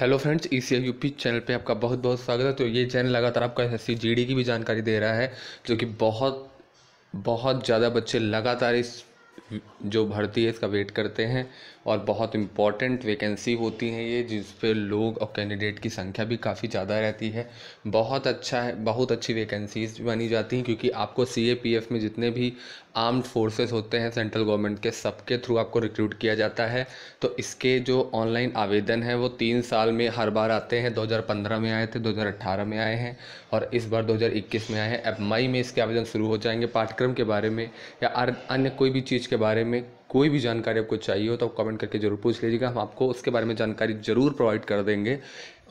hello friends E C U P channel पे आपका बहुत बहुत स्वागत है तो ये चैनल लगातार आपको एस एस की भी जानकारी दे रहा है जो कि बहुत बहुत ज़्यादा बच्चे लगातार इस जो भर्ती है इसका वेट करते हैं और बहुत इम्पॉर्टेंट वैकेंसी होती हैं ये जिस पे लोग और कैंडिडेट की संख्या भी काफ़ी ज़्यादा रहती है बहुत अच्छा है बहुत अच्छी वैकेंसीज बनी जाती हैं क्योंकि आपको सी ए पी एफ में जितने भी आर्म्ड फोर्सेस होते हैं सेंट्रल गवर्नमेंट के सबके थ्रू आपको रिक्रूट किया जाता है तो इसके जो ऑनलाइन आवेदन है वो तीन साल में हर बार आते हैं दो में आए थे दो में आए हैं और इस बार दो में आए हैं अब मई में इसके आवेदन शुरू हो जाएंगे पाठ्यक्रम के बारे में या अन्य कोई भी चीज़ के बारे में कोई भी जानकारी आपको चाहिए हो तो आप कमेंट करके ज़रूर पूछ लीजिएगा हम आपको उसके बारे में जानकारी ज़रूर प्रोवाइड कर देंगे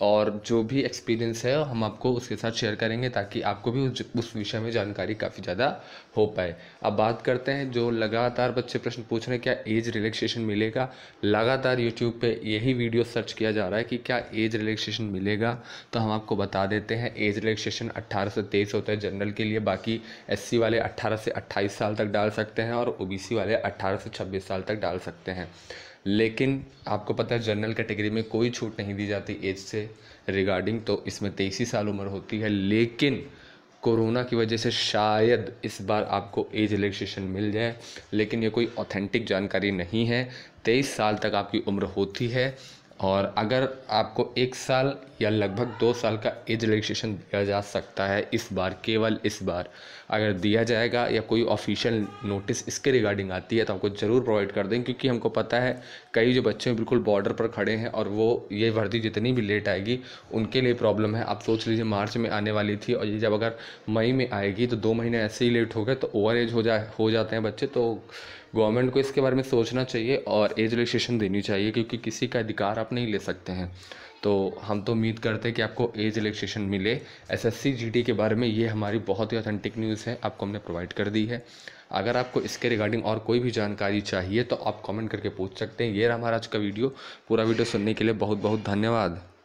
और जो भी एक्सपीरियंस है हम आपको उसके साथ शेयर करेंगे ताकि आपको भी उस, उस विषय में जानकारी काफ़ी ज़्यादा हो पाए अब बात करते हैं जो लगातार बच्चे प्रश्न पूछ रहे हैं क्या एज रिलैक्सेशन मिलेगा लगातार यूट्यूब पे यही वीडियो सर्च किया जा रहा है कि क्या एज रिलैक्सेशन मिलेगा तो हम आपको बता देते हैं एज रिलैक्सेशन अट्ठारह से तेईस होता है जनरल के लिए बाकी एस वाले अट्ठारह से अट्ठाईस साल तक डाल सकते हैं और ओ वाले अट्ठारह से छब्बीस साल तक डाल सकते हैं लेकिन आपको पता है जनरल कैटेगरी में कोई छूट नहीं दी जाती एज से रिगार्डिंग तो इसमें तेईस ही साल उम्र होती है लेकिन कोरोना की वजह से शायद इस बार आपको एज रिलेक्सेशन मिल जाए लेकिन ये कोई ऑथेंटिक जानकारी नहीं है तेईस साल तक आपकी उम्र होती है और अगर आपको एक साल या लगभग दो साल का एज रजिस्ट्रेशन दिया जा सकता है इस बार केवल इस बार अगर दिया जाएगा या कोई ऑफिशियल नोटिस इसके रिगार्डिंग आती है तो आपको ज़रूर प्रोवाइड कर दें क्योंकि हमको पता है कई जो बच्चे हैं बिल्कुल बॉर्डर पर खड़े हैं और वो ये वर्दी जितनी भी लेट आएगी उनके लिए प्रॉब्लम है आप सोच लीजिए मार्च में आने वाली थी और ये जब अगर मई में आएगी तो दो महीने ऐसे ही लेट हो गए तो ओवर एज हो जा हो जाते हैं बच्चे तो गवर्नमेंट को इसके बारे में सोचना चाहिए और एज रिलेक्सेशन देनी चाहिए क्योंकि किसी का अधिकार आप नहीं ले सकते हैं तो हम तो उम्मीद करते हैं कि आपको एज रिलेक्सेशन मिले जी जीडी के बारे में ये हमारी बहुत ही ऑथेंटिक न्यूज़ है आपको हमने प्रोवाइड कर दी है अगर आपको इसके रिगार्डिंग और कोई भी जानकारी चाहिए तो आप कमेंट करके पूछ सकते हैं ये रहा हमारा आज का वीडियो पूरा वीडियो सुनने के लिए बहुत बहुत धन्यवाद